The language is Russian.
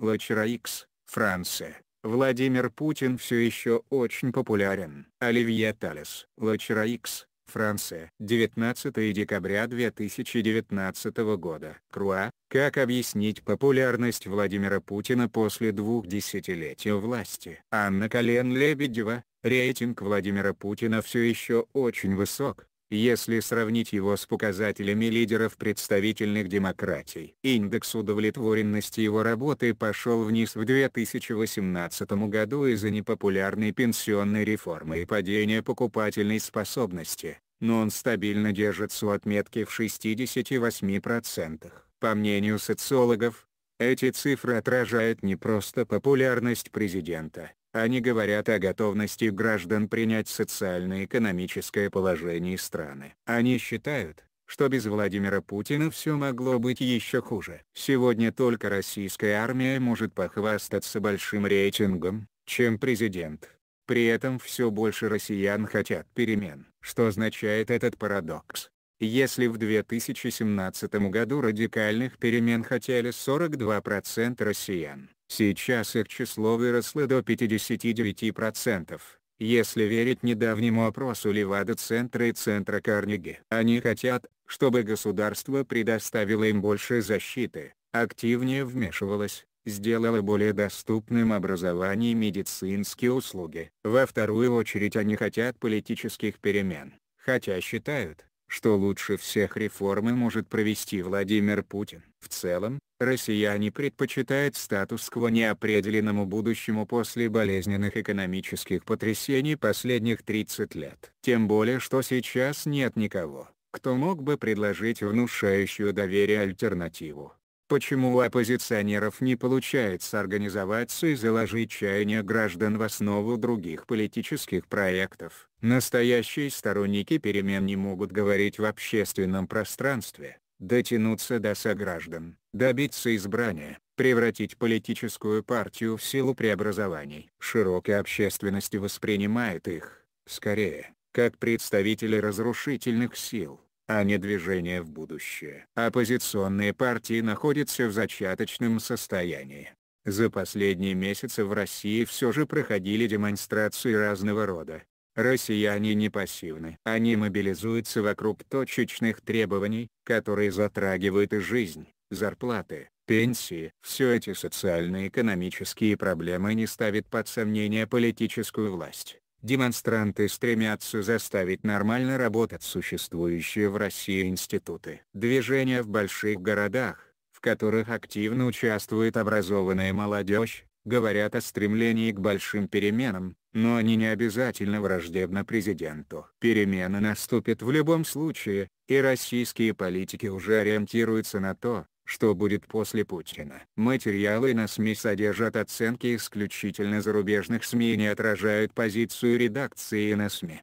Лачраикс, Франция. Владимир Путин все еще очень популярен. Оливье Талес. Лачраикс, Франция. 19 декабря 2019 года. Круа. Как объяснить популярность Владимира Путина после двух десятилетий власти? Анна Колен-Лебедева. Рейтинг Владимира Путина все еще очень высок, если сравнить его с показателями лидеров представительных демократий. Индекс удовлетворенности его работы пошел вниз в 2018 году из-за непопулярной пенсионной реформы и падения покупательной способности, но он стабильно держится у отметки в 68%. По мнению социологов, эти цифры отражают не просто популярность президента, они говорят о готовности граждан принять социально-экономическое положение страны. Они считают, что без Владимира Путина все могло быть еще хуже. Сегодня только российская армия может похвастаться большим рейтингом, чем президент. При этом все больше россиян хотят перемен. Что означает этот парадокс? Если в 2017 году радикальных перемен хотели 42% россиян, сейчас их число выросло до 59%. Если верить недавнему опросу Левада-центра и центра Карнеги, они хотят, чтобы государство предоставило им больше защиты, активнее вмешивалось, сделало более доступным образование и медицинские услуги. Во вторую очередь они хотят политических перемен, хотя считают, что лучше всех реформы может провести Владимир Путин. В целом, россияне предпочитают статус-кво неопределенному будущему после болезненных экономических потрясений последних 30 лет. Тем более что сейчас нет никого, кто мог бы предложить внушающую доверие альтернативу. Почему у оппозиционеров не получается организоваться и заложить чаяния граждан в основу других политических проектов? Настоящие сторонники перемен не могут говорить в общественном пространстве, дотянуться до сограждан, добиться избрания, превратить политическую партию в силу преобразований. Широкая общественность воспринимает их, скорее, как представители разрушительных сил а не движение в будущее. Оппозиционные партии находятся в зачаточном состоянии. За последние месяцы в России все же проходили демонстрации разного рода. Россияне не пассивны. Они мобилизуются вокруг точечных требований, которые затрагивают и жизнь, зарплаты, пенсии. Все эти социально-экономические проблемы не ставят под сомнение политическую власть демонстранты стремятся заставить нормально работать существующие в России институты. Движения в больших городах, в которых активно участвует образованная молодежь, говорят о стремлении к большим переменам, но они не обязательно враждебны президенту. Перемена наступит в любом случае, и российские политики уже ориентируются на то, что будет после Путина. Материалы на СМИ содержат оценки исключительно зарубежных СМИ и не отражают позицию редакции на СМИ.